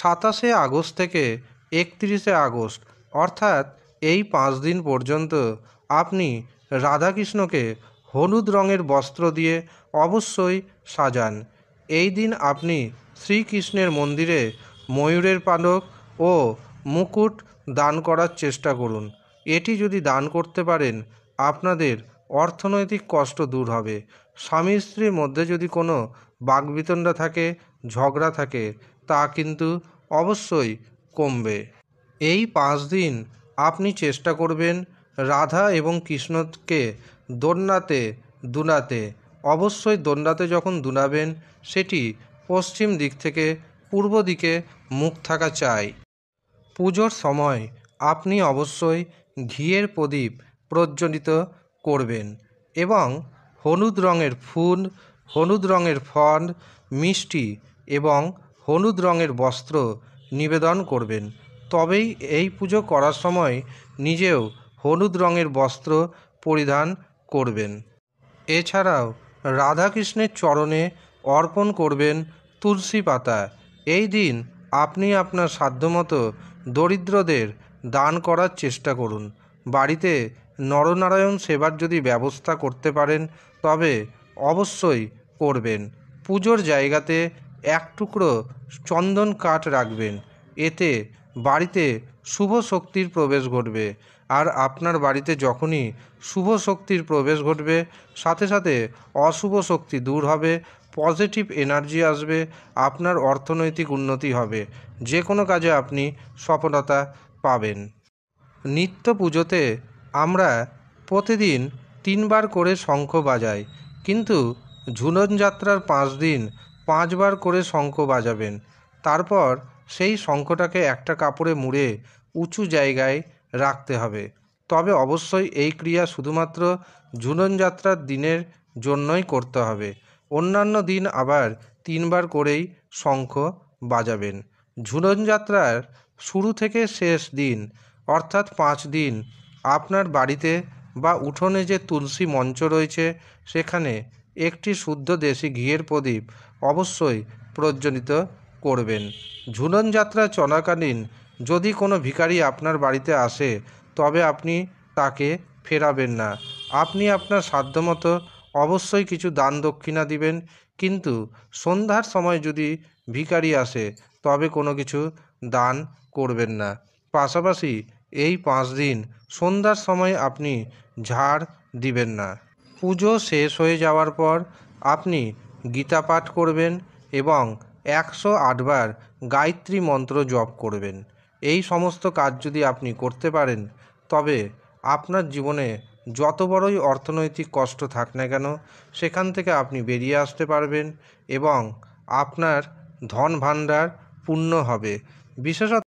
সাতাশে আগস্ট থেকে একত্রিশে আগস্ট অর্থাৎ এই পাঁচ দিন পর্যন্ত আপনি রাধাকৃষ্ণকে হলুদ রঙের বস্ত্র দিয়ে অবশ্যই সাজান এই দিন আপনি শ্রীকৃষ্ণের মন্দিরে ময়ূরের পালক ও মুকুট দান করার চেষ্টা করুন এটি যদি দান করতে পারেন আপনাদের অর্থনৈতিক কষ্ট দূর হবে স্বামী স্ত্রীর মধ্যে যদি কোনো বাকবিতণ্ডা থাকে ঝগড়া থাকে তা কিন্তু অবশ্যই কমবে এই পাঁচ দিন আপনি চেষ্টা করবেন রাধা এবং কৃষ্ণকে দোন্নাতে দুনাতে অবশ্যই দোন্নাতে যখন দুনাবেন সেটি পশ্চিম দিক থেকে পূর্ব দিকে মুখ থাকা চাই পুজোর সময় আপনি অবশ্যই ঘিয়ের প্রদীপ প্রজ্বলিত করবেন এবং হলুদ রঙের ফুল হলুদ রঙের ফল মিষ্টি এবং হলুদ রঙের বস্ত্র নিবেদন করবেন তবেই এই পুজো করার সময় নিজেও হলুদ রঙের বস্ত্র পরিধান করবেন এছাড়াও রাধাকৃষ্ণের চরণে অর্পণ করবেন তুলসী পাতা এই দিন আপনি আপনার সাধ্যমতো দরিদ্রদের দান করার চেষ্টা করুন বাড়িতে নরনারায়ণ সেবার যদি ব্যবস্থা করতে পারেন তবে অবশ্যই করবেন পুজোর জায়গাতে এক টুকরো চন্দন কাঠ রাখবেন এতে বাড়িতে শুভ শক্তির প্রবেশ ঘটবে আর আপনার বাড়িতে যখনই শুভ শক্তির প্রবেশ ঘটবে সাথে সাথে অশুভ শক্তি দূর হবে পজিটিভ এনার্জি আসবে আপনার অর্থনৈতিক উন্নতি হবে যে কোনো কাজে আপনি সফলতা পাবেন নিত্য পুজোতে আমরা প্রতিদিন তিনবার করে শঙ্খ বাজাই কিন্তু ঝুলন যাত্রার পাঁচ দিন পাঁচবার করে শঙ্খ বাজাবেন তারপর সেই শঙ্খটাকে একটা কাপড়ে মুড়ে উঁচু জায়গায় রাখতে হবে তবে অবশ্যই এই ক্রিয়া শুধুমাত্র ঝুলন যাত্রার দিনের জন্যই করতে হবে অন্যান্য দিন আবার তিনবার করেই শঙ্খ বাজাবেন ঝুলন যাত্রার শুরু থেকে শেষ দিন অর্থাৎ পাঁচ দিন আপনার বাড়িতে বা উঠোনে যে তুলসী মঞ্চ রয়েছে সেখানে একটি শুদ্ধ দেশি ঘিয়ের প্রদীপ অবশ্যই প্রজ্জ্বলিত করবেন ঝুলন যাত্রা চলাকালীন যদি কোনো ভিখারি আপনার বাড়িতে আসে তবে আপনি তাকে ফেরাবেন না আপনি আপনার সাধ্যমতো অবশ্যই কিছু দান দক্ষিণা দিবেন কিন্তু সন্ধ্যার সময় যদি ভিখারি আসে তবে কোনো কিছু দান করবেন না পাশাপাশি এই পাঁচ দিন সন্ধ্যার সময় আপনি ঝাড় দিবেন না পুজো শেষ হয়ে যাওয়ার পর আপনি গীতা পাঠ করবেন এবং একশো আটবার গায়ত্রী মন্ত্র জপ করবেন এই সমস্ত কাজ যদি আপনি করতে পারেন তবে আপনার জীবনে যত বড়ই অর্থনৈতিক কষ্ট থাক না কেন সেখান থেকে আপনি বেরিয়ে আসতে পারবেন এবং আপনার ধন ভাণ্ডার পূর্ণ হবে বিশেষত